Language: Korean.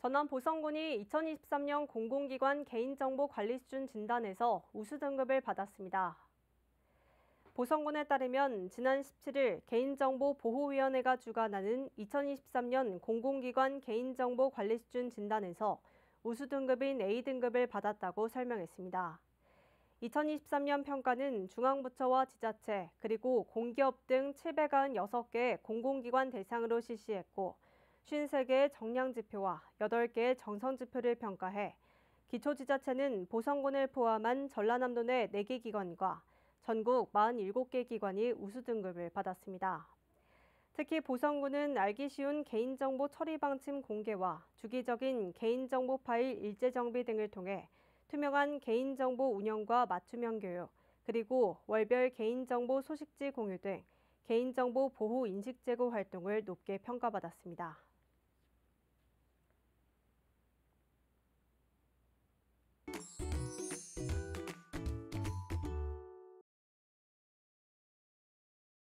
전남 보성군이 2023년 공공기관 개인정보 관리 수준 진단에서 우수 등급을 받았습니다. 보성군에 따르면 지난 17일 개인정보 보호위원회가 주관하는 2023년 공공기관 개인정보 관리 수준 진단에서 우수 등급인 A 등급을 받았다고 설명했습니다. 2023년 평가는 중앙부처와 지자체 그리고 공기업 등 796개 공공기관 대상으로 실시했고 53개의 정량 지표와 8개의 정선 지표를 평가해 기초지자체는 보성군을 포함한 전라남도 내 4개 기관과 전국 47개 기관이 우수 등급을 받았습니다. 특히 보성군은 알기 쉬운 개인정보 처리 방침 공개와 주기적인 개인정보 파일 일제 정비 등을 통해 투명한 개인정보 운영과 맞춤형 교육, 그리고 월별 개인정보 소식지 공유 등 개인정보 보호 인식 제고 활동을 높게 평가받았습니다.